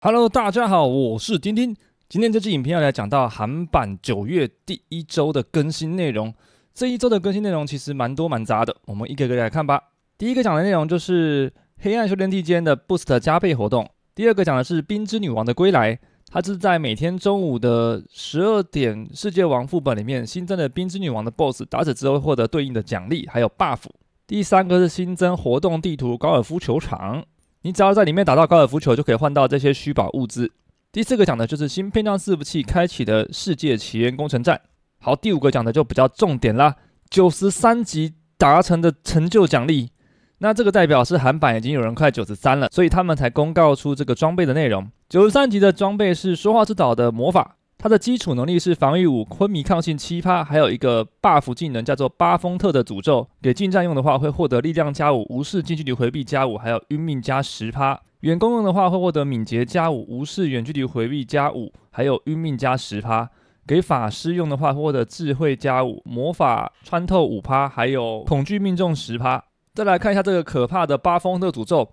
Hello，大家好，我是丁丁。今天这支影片要来讲到韩版九月第一周的更新内容。这一周的更新内容其实蛮多蛮杂的，我们一个一个来看吧。第一个讲的内容就是黑暗修炼地间的 Boost 加倍活动。第二个讲的是冰之女王的归来，它是在每天中午的十二点世界王副本里面新增的冰之女王的 Boss 打死之后获得对应的奖励还有 Buff。第三个是新增活动地图高尔夫球场。你只要在里面打到高尔夫球，就可以换到这些虚宝物资。第四个讲的，就是新篇章伺服器开启的世界起源工程站。好，第五个讲的就比较重点啦，九十三级达成的成就奖励。那这个代表是韩版已经有人快九十三了，所以他们才公告出这个装备的内容。九十三级的装备是说话之岛的魔法。它的基础能力是防御五、昏迷抗性七趴，还有一个 buff 技能叫做“巴丰特的诅咒”。给近战用的话，会获得力量加五、无视近距离回避加五，还有晕命加十趴。远攻用的话，会获得敏捷加五、无视远距离回避加五，还有晕命加十趴。给法师用的话，获得智慧加五、魔法穿透五趴，还有恐惧命中十趴。再来看一下这个可怕的“巴丰特诅咒”，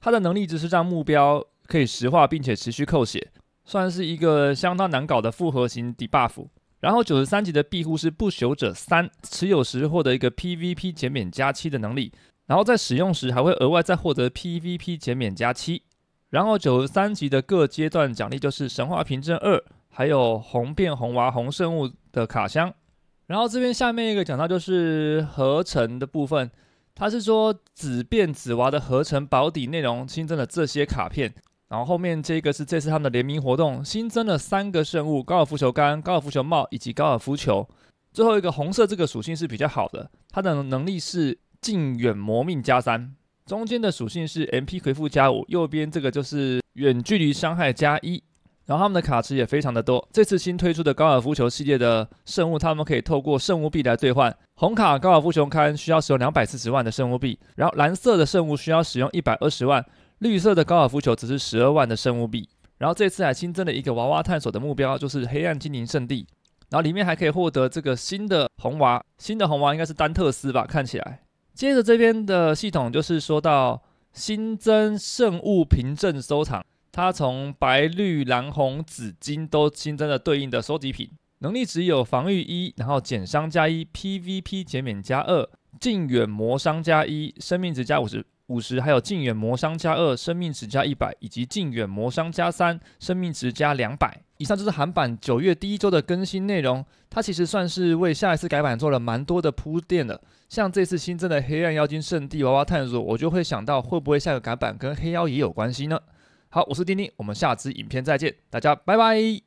它的能力值是让目标可以石化，并且持续扣血。算是一个相当难搞的复合型 debuff。然后九十三级的庇护是不朽者三，持有时获得一个 PVP 减免加七的能力，然后在使用时还会额外再获得 PVP 减免加七。然后九十三级的各阶段奖励就是神话凭证二，还有红变红娃红圣物的卡箱。然后这边下面一个讲到就是合成的部分，它是说紫变紫娃的合成保底内容新增了这些卡片。然后后面这个是这次他们的联名活动新增了三个圣物：高尔夫球杆、高尔夫球帽以及高尔夫球。最后一个红色这个属性是比较好的，它的能力是近远磨命加三，中间的属性是 MP 回复加五，右边这个就是远距离伤害加一。然后他们的卡池也非常的多，这次新推出的高尔夫球系列的圣物，他们可以透过圣物币来兑换。红卡高尔夫球杆需要使用两百四十万的圣物币，然后蓝色的圣物需要使用一百二十万。绿色的高尔夫球只是十二万的圣物币，然后这次还新增了一个娃娃探索的目标，就是黑暗精灵圣地，然后里面还可以获得这个新的红娃，新的红娃应该是丹特斯吧，看起来。接着这边的系统就是说到新增圣物凭证收藏，它从白、绿、蓝、红、紫、金都新增了对应的收集品，能力值有防御一，然后减伤加一，PVP 减免加二，近远魔伤加一，生命值加五十。五十，还有近远魔伤加二，生命值加一百，以及近远魔伤加三，生命值加两百。以上就是韩版九月第一周的更新内容。它其实算是为下一次改版做了蛮多的铺垫了。像这次新增的黑暗妖精圣地娃娃探索，我就会想到会不会下个改版跟黑妖也有关系呢？好，我是丁丁，我们下支影片再见，大家拜拜。